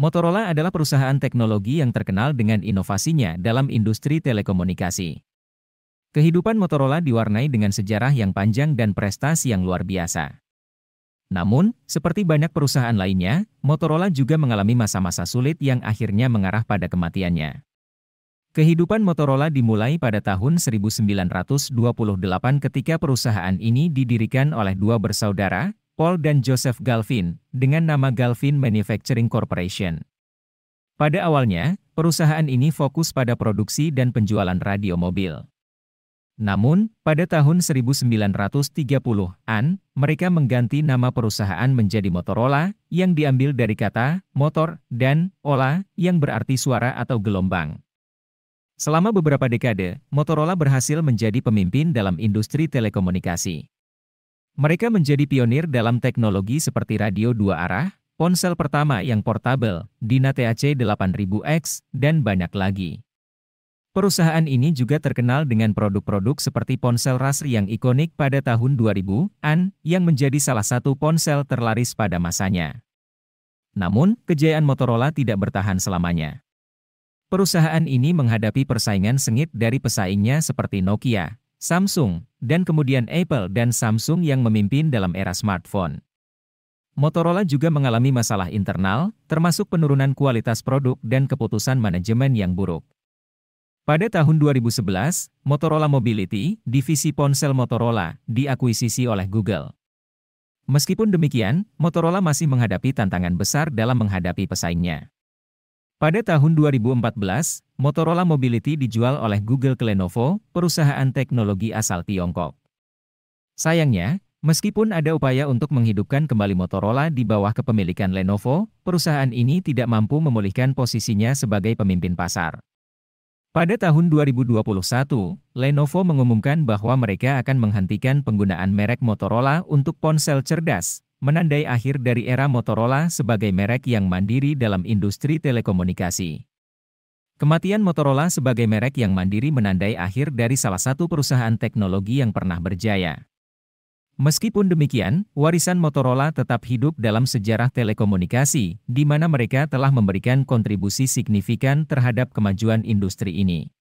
Motorola adalah perusahaan teknologi yang terkenal dengan inovasinya dalam industri telekomunikasi. Kehidupan Motorola diwarnai dengan sejarah yang panjang dan prestasi yang luar biasa. Namun, seperti banyak perusahaan lainnya, Motorola juga mengalami masa-masa sulit yang akhirnya mengarah pada kematiannya. Kehidupan Motorola dimulai pada tahun 1928 ketika perusahaan ini didirikan oleh dua bersaudara, Paul dan Joseph Galvin, dengan nama Galvin Manufacturing Corporation. Pada awalnya, perusahaan ini fokus pada produksi dan penjualan radio mobil. Namun, pada tahun 1930-an, mereka mengganti nama perusahaan menjadi Motorola, yang diambil dari kata motor dan ola yang berarti suara atau gelombang. Selama beberapa dekade, Motorola berhasil menjadi pemimpin dalam industri telekomunikasi. Mereka menjadi pionir dalam teknologi seperti radio dua arah, ponsel pertama yang portabel, Dina TAC 8000X, dan banyak lagi. Perusahaan ini juga terkenal dengan produk-produk seperti ponsel Rasri yang ikonik pada tahun 2000-an, yang menjadi salah satu ponsel terlaris pada masanya. Namun, kejayaan Motorola tidak bertahan selamanya. Perusahaan ini menghadapi persaingan sengit dari pesaingnya seperti Nokia, Samsung, dan kemudian Apple dan Samsung yang memimpin dalam era smartphone. Motorola juga mengalami masalah internal, termasuk penurunan kualitas produk dan keputusan manajemen yang buruk. Pada tahun 2011, Motorola Mobility, divisi ponsel Motorola, diakuisisi oleh Google. Meskipun demikian, Motorola masih menghadapi tantangan besar dalam menghadapi pesaingnya. Pada tahun 2014, Motorola Mobility dijual oleh Google ke Lenovo, perusahaan teknologi asal Tiongkok. Sayangnya, meskipun ada upaya untuk menghidupkan kembali Motorola di bawah kepemilikan Lenovo, perusahaan ini tidak mampu memulihkan posisinya sebagai pemimpin pasar. Pada tahun 2021, Lenovo mengumumkan bahwa mereka akan menghentikan penggunaan merek Motorola untuk ponsel cerdas, menandai akhir dari era Motorola sebagai merek yang mandiri dalam industri telekomunikasi. Kematian Motorola sebagai merek yang mandiri menandai akhir dari salah satu perusahaan teknologi yang pernah berjaya. Meskipun demikian, warisan Motorola tetap hidup dalam sejarah telekomunikasi, di mana mereka telah memberikan kontribusi signifikan terhadap kemajuan industri ini.